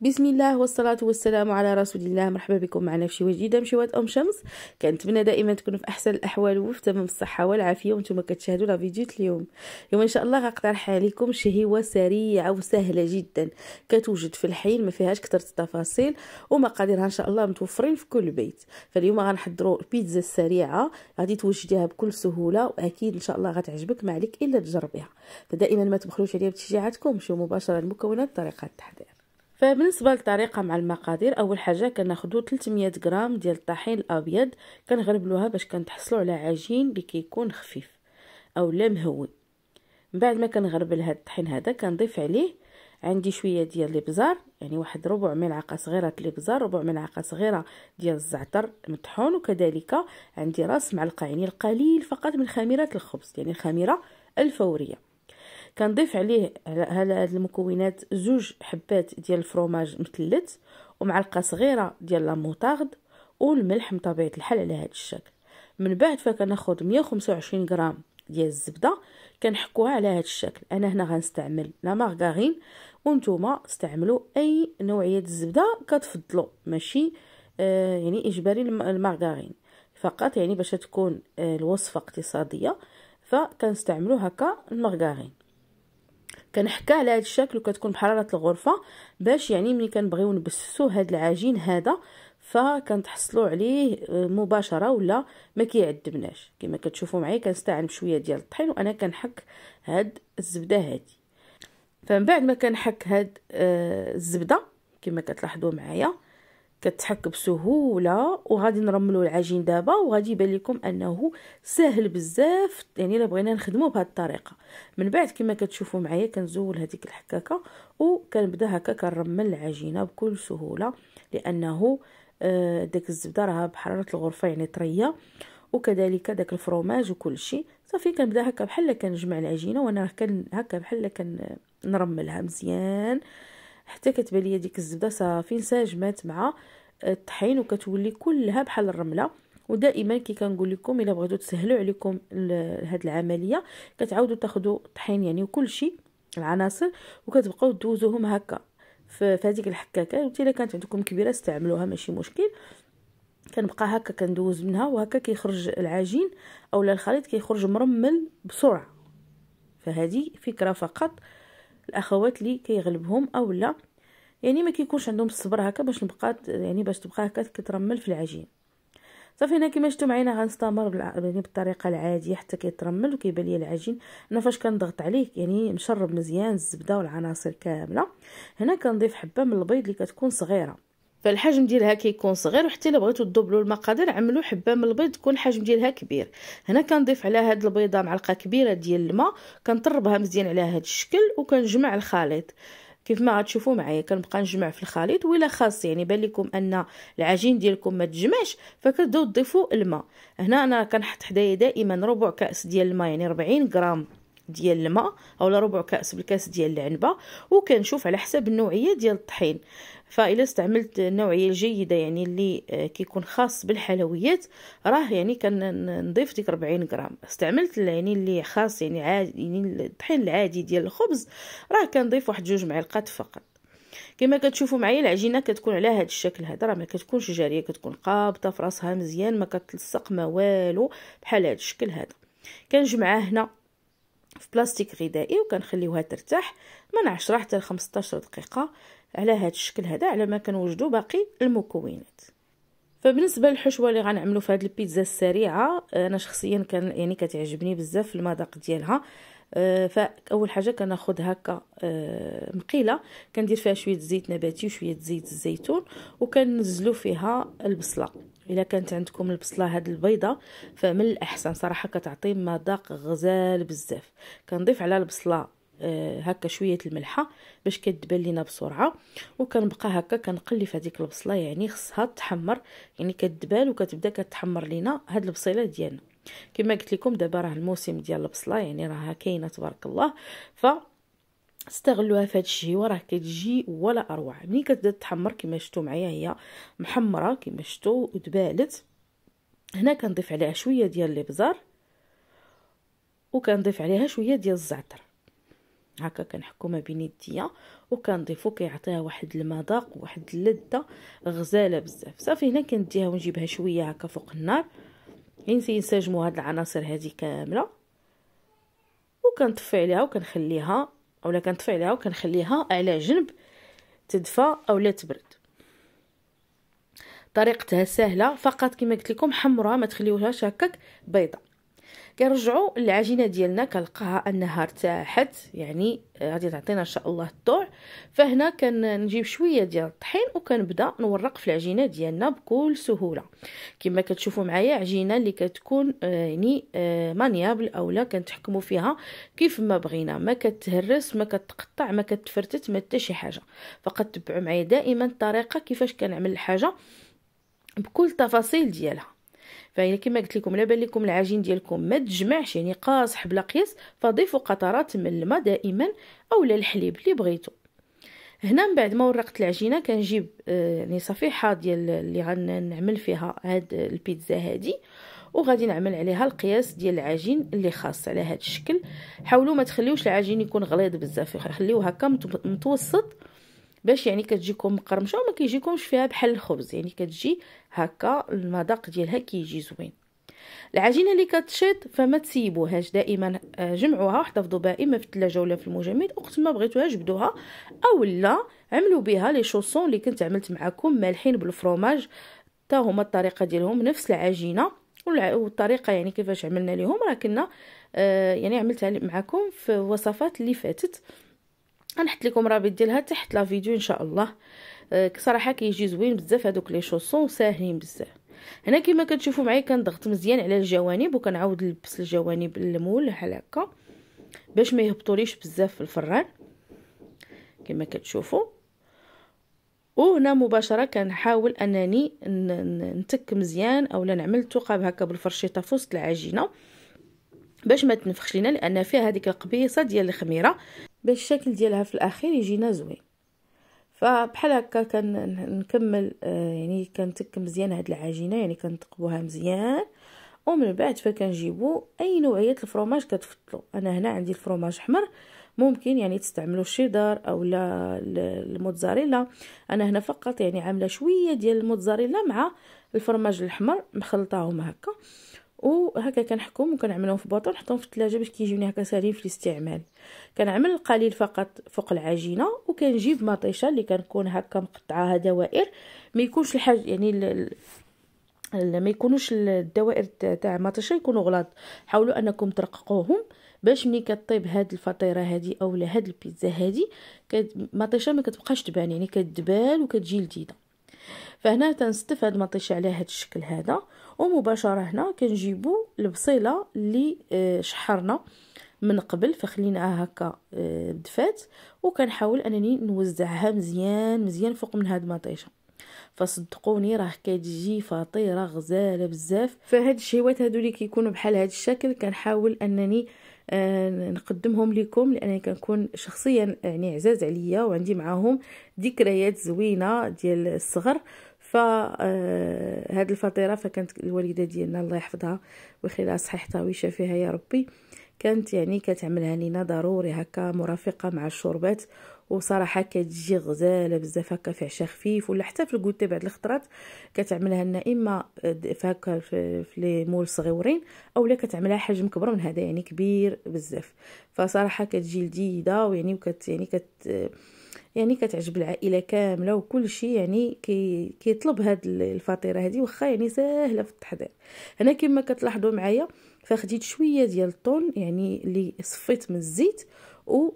بسم الله والصلاة والسلام على رسول الله مرحبا بكم معنا في شي جديدة مشوات أم شمس كنتمنى دائما تكونوا في أحسن الأحوال وفي تمام الصحة والعافية وانتم كتشاهدوا لا فيديو اليوم اليوم إن شاء الله غاقدر عليكم شهيوة سريعة وسهلة جدا كتوجد في الحين ما فيهاش كثرة التفاصيل ومقاديرها إن شاء الله متوفرين في كل بيت فاليوم غنحضروا البيتزا السريعة غادي توجديها بكل سهولة وأكيد إن شاء الله غتعجبك ما عليك إلا تجربيها فدائما ما تبخلوش عليها بتشجيعاتكم مشيو مباشرة المكونات طريقة التحضير فبالنسبه للطريقه مع المقادير اول حاجه كناخذوا 300 غرام ديال الطحين الابيض كنغربلوها باش كنتحصلوا على عجين اللي كيكون خفيف او لا مهوي من بعد ما كنغربل هذا الطحين هذا كنضيف عليه عندي شويه ديال الابزار يعني واحد ربع ملعقه صغيره الابزار ربع ملعقه صغيره ديال الزعتر مطحون وكذلك عندي راس معلقه يعني القليل فقط من خميره الخبز يعني الخميره الفوريه كنضيف عليه على هاد المكونات زوج حبات ديال الفروماج مثلت ومعلقه صغيره ديال لا موطارد والملح بطبيعه الحال على هذا الشكل من بعد فكناخذ 125 غرام ديال الزبده كنحكوها على هذا الشكل انا هنا غنستعمل لا مارغارين وانتوما استعملوا اي نوعيه الزبده كتفضلوا ماشي آه يعني اجباري المارغارين فقط يعني باش تكون آه الوصفه اقتصاديه فكنستعملوا هكا المارغارين كنحكى على هذا الشكل وكتكون بحراره الغرفه باش يعني ملي كنبغيو نبسسو هذا العجين هذا فكنتحصلوا عليه آه، مباشره ولا ما كيعذبناش كما كتشوفوا معايا كنستعمل شويه ديال الطحين وانا كنحك هاد الزبده هادي فمن بعد ما كنحك هاد آه، الزبده كما كتلاحظوا معايا كتحك بسهوله وغادي نرملو العجين دابا وغادي يبان لكم انه ساهل بزاف يعني الا بغينا نخدمو بهذه الطريقه من بعد كما كتشوفوا معايا كنزول هذيك الحكاكه وكنبدا هكا كنرمل العجينه بكل سهوله لانه آه، داك الزبده راه بحراره الغرفه يعني طريه وكذلك داك الفروماج وكل شيء صافي كنبدا هكا بحال كنجمع العجينه وانا راه كن هكا بحال كنرملها مزيان حتى كتبان لي ديك الزبده صافي انسجمات مع الطحين وكتولي كلها بحال الرمله ودائما كي كنقول لكم الا بغيتو تسهلوا عليكم هاد العمليه كتعاودوا تاخذوا الطحين يعني وكل شيء العناصر وكتبقاو دوزوهم هكا في هذيك الحكاكه وانت الا كانت عندكم كبيره استعملوها ماشي مشكل كنبقى هكا كندوز منها وهكا كيخرج العجين اولا الخليط كيخرج مرمل بسرعه فهذه فكره فقط الاخوات اللي كيغلبهم او لا يعني ما كيكونش عندهم الصبر هكا باش نبقى يعني باش تبقى هكا كترمل في العجين صافي هنا كما شفتوا معايا غنستمر بالع... يعني بالطريقه العاديه حتى كيترمل وكيبان لي العجين انا فاش كنضغط عليه يعني مشرب مزيان الزبده والعناصر كامله هنا كنضيف حبه من البيض اللي كتكون صغيره فالحجم ديالها كيكون صغير وحتى الا بغيتو دوبلو المقادير عملوا حبه من البيض تكون الحجم ديالها كبير هنا كنضيف على هاد البيضه معلقه كبيره ديال الماء كنطربها مزيان على هاد الشكل وكنجمع الخليط كيف ما غتشوفوا معايا كنبقى نجمع في الخليط ولا خاص يعني بان لكم ان العجين ديالكم ما تجمعش فكتبداو تضيفوا الماء هنا انا كنحط حدايا دائما ربع كاس ديال الماء يعني 40 غرام ديال الماء اولا ربع كاس بالكاس ديال العنبه وكنشوف على حسب النوعيه ديال الطحين فإلا استعملت النوعية الجيدة يعني اللي آه، كيكون خاص بالحلويات راه يعني كنضيف ديك 40 غرام استعملت يعني اللي خاص يعني عادي يعني الطحين العادي ديال الخبز راه كنضيف واحد جوج معلقات فقط كما كتشوفوا معايا العجينه كتكون على هذا الشكل هذا راه ما كتكونش جاريه كتكون قابطه في راسها مزيان ما كتلصق ما والو بحال هذا الشكل هذا كنجمعها هنا في بلاستيك غذائي وكنخليوها ترتاح من 10 حتى 15 دقيقه على هذا الشكل هذا على ما كنوجدوا باقي المكونات فبالنسبه للحشوه اللي غنعملو في هذه البيتزا السريعه انا شخصيا كان يعني كتعجبني بزاف المذاق ديالها أه، فاول حاجه كناخذ هكا أه، مقيله كندير فيها شويه زيت نباتي وشويه زيت الزيتون وكنزلو فيها البصله الا كانت عندكم البصله هاد البيضه فمن الاحسن صراحه كتعطي مذاق غزال بزاف كنضيف على البصله آه، هكا شويه الملحه باش كتبان لينا بسرعه وكنبقى هكا كنقلي في هذيك البصله يعني خصها تحمر يعني كتبان وكتبدا كتحمر لينا هاد البصيله ديالنا كما قلت لكم دابا راه الموسم ديال البصله يعني راها كاينه تبارك الله ف استغلوها في هذا الشيء وراه كتجي ولا اروع ملي كتبدا تحمر كما شفتوا معايا هي محمره كما شفتوا ودبالت هنا كنضيف عليها شويه ديال الابزار وكنضيف عليها شويه ديال الزعتر هكا كنحكو ما بين يديا وكنضيفو كيعطيها واحد المذاق واحد اللذه غزاله بزاف صافي هنا كنديها ونجيبها شويه هكا فوق النار ينسجمو هاد العناصر هادي كامله وكنطفي عليها وكنخليها اولا كنطفي عليها وكنخليها على جنب تدفى اولا تبرد طريقتها سهله فقط كما قلت لكم حمروها ما تخليوهاش هكاك بيضه كنرجعوا العجينه ديالنا كنلقاها انها ارتاحت يعني آه، غادي تعطينا ان شاء الله الطوع فهنا كنجيب شويه ديال الطحين وكنبدا نورق في العجينه ديالنا بكل سهوله كما كتشوفوا معايا عجينه اللي كتكون آه، يعني آه، مانيابل اولا كنتحكموا فيها كيف ما بغينا ما كتهرس ما كتقطع ما كتفرتت ما حتى شي حاجه فقط تبعوا معايا دائما الطريقه كيفاش كنعمل الحاجه بكل تفاصيل ديالها فهنا كما قلت لكم لا بان لكم العجين ديالكم ما تجمعش يعني قاصح بلا قياس فضيفوا قطرات من الماء دائما اولا الحليب اللي بغيتو هنا من بعد ما ورقت العجينه كنجيب آه، يعني صفيحه ديال اللي غنعمل فيها هاد البيتزا هادي وغادي نعمل عليها القياس ديال العجين اللي خاص على هذا الشكل حاولوا ما تخليوش العجين يكون غليظ بزاف خليوه هكا متوسط باش يعني كتجيكم مقرمشه وما كيجيكمش فيها بحال الخبز يعني كتجي هكا المذاق ديالها كيجي زوين العجينه اللي كتشيط فما تسيبوهاش دائما آه، جمعوها وحتفظوا بها اما في الثلاجه ولا في المجمد وقت ما بغيتوها جبدوها اولا عملوا بها لي شوسون اللي كنت عملت معكم مالحين بالفروماج حتى هما الطريقه ديالهم نفس العجينه والطريقه يعني كيفاش عملنا ليهم راه كنا يعني عملتها معكم في وصفات اللي فاتت غنحط لكم رابط ديالها تحت لا فيديو ان شاء الله آه، صراحه كيجي زوين بزاف هذوك لي شوسون ساهلين بزاف هنا كما كتشوفوا معايا كنضغط مزيان على الجوانب وكنعاود نلبس الجوانب المول بحال هكا باش ما يهبطوليش بزاف في الفران كما كتشوفوا وهنا مباشره كنحاول انني نتك مزيان اولا نعمل ثقب هكا بالفرشيطه في وسط العجينه باش ما تنفخش لينا لان فيها هذيك القبيصه ديال الخميره باش الشكل ديالها في الاخير يجينا زوين فبحال هكا كنكمل آه، يعني كنتك مزيان هاد العجينه يعني كنتقبوها مزيان ومن بعد فكنجيبو اي نوعيه الفرماج كتفضلوا انا هنا عندي الفرماج حمر ممكن يعني تستعملوا الشيدر او لا الموتزاريلا انا هنا فقط يعني عامله شويه ديال الموتزاريلا مع الفرماج الاحمر مخلطاهم هكا وهكا كنحكم وكنعملهم في بوطه ونحطهم في الثلاجه باش كيجيوني هكا سالين في الاستعمال كنعمل القليل فقط فوق العجينه وكنجيب مطيشه اللي كنكون هكا مقطعاها دوائر ما يكونش الحاج يعني ال... ما يكونوش الدوائر تاع مطيشه يكونوا غلاط حاولوا انكم ترققوهم باش ملي كطيب هاد الفطيره هادي اولا هاد البيتزا هادي مطيشه ما كتبقاش تبان يعني كتبان وكتجي لذيذه فهنا تنستف هاد المطيشه على هاد الشكل هذا ومباشره هنا كنجيبو البصيله اللي آه، شحرنا من قبل فخليناها هكا آه، دفات وكنحاول انني نوزعها مزيان مزيان فوق من هاد المطيشه فصدقوني راه كتجي فطيره غزاله بزاف فهاد الشهوات هادو اللي كيكونوا بحال هاد الشكل كنحاول انني آه، نقدمهم لكم لانني كنكون شخصيا يعني عزاز عليا وعندي معاهم ذكريات زوينه ديال الصغر فهاد آه، الفطيره فكانت الوالده ديالنا الله يحفظها ويخليها صحيحتها ويشافيها يا ربي كانت يعني كتعملها لينا ضروري هكا مرافقه مع الشربات وصراحه كتجي غزاله بزاف هكا في عشاء خفيف ولا حتى في الكوتي بعد الخطرات كتعملها لنا اما فهكا في لي مول صغيورين اولا كتعملها حجم كبر من هذا يعني كبير بزاف فصراحه كتجي لذيذه ويعني وكت يعني كت يعني كتعجب العائله كامله وكل شيء يعني كي كيطلب هاد الفطيره هذه واخا يعني ساهله في التحضير هنا كما كتلاحظوا معايا فخديت شويه ديال الطون يعني اللي صفيت من الزيت و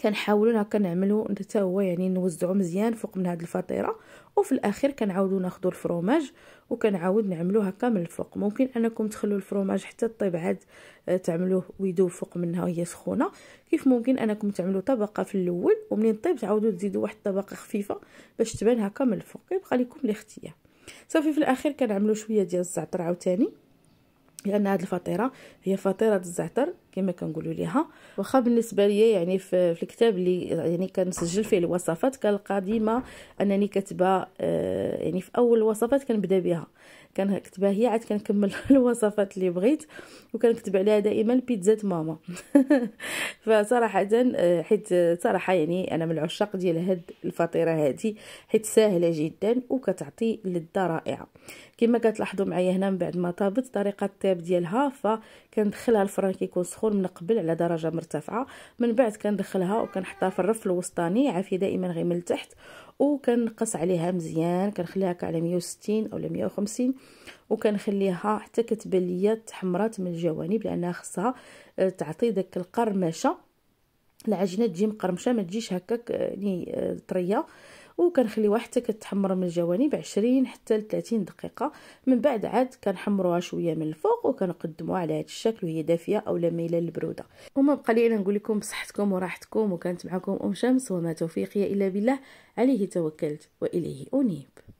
كنحاولوا هكا نعملوا حتى هو يعني نوزعوا مزيان فوق من هذه الفطيره وفي الاخير كنعاودوا ناخذوا الفروماج وكنعاود نعملوا هكا من الفوق ممكن انكم تخلوا الفروماج حتى طيب عاد آه، تعملوه ويدوب فوق منها وهي سخونه كيف ممكن انكم تعملوا طبقه في الاول ومنين طيب تعاودوا تزيدوا واحد الطبقه خفيفه باش تبان هكا من الفوق كيبقى لكم الاختيار صافي في الاخير كنعملوا شويه ديال الزعتر عاوتاني لان هاد الفطيره هي فطيره الزعتر كما كنقولوا ليها واخا بالنسبه ليا يعني في, الكتاب اللي يعني كنسجل فيه الوصفات كنلقى ديما انني كاتبه آه، يعني في اول الوصفات كنبدا بها كنكتبها هي عاد كنكمل الوصفات اللي بغيت وكنكتب عليها دائما بيتزا ماما فصراحه آه، حيت صراحه يعني انا من العشاق ديال هاد الفطيره هذه حيت ساهله جدا وكتعطي لذه رائعه كما كتلاحظوا معايا هنا من بعد ما طابت طريقه الطياب ديالها فكندخلها الفران كيكون السخون من قبل على درجه مرتفعه من بعد كندخلها وكنحطها في الرف الوسطاني عافيه دائما غير من التحت وكنقص عليها مزيان كنخليها على 160 او 150 وكنخليها حتى كتبان ليا تحمرات من الجوانب لانها خصها آه، تعطي داك القرمشه العجينه تجي مقرمشه ما تجيش هكاك آه، يعني آه، طريه وكنخليوها حتى كتحمر من الجوانب 20 حتى ل 30 دقيقه من بعد عاد كنحمروها شويه من الفوق وكنقدموها على هذا الشكل وهي دافيه او لميله للبروده وما بقى لي نقول لكم بصحتكم وراحتكم وكانت معكم ام شمس وما توفيقي الا بالله عليه توكلت واليه انيب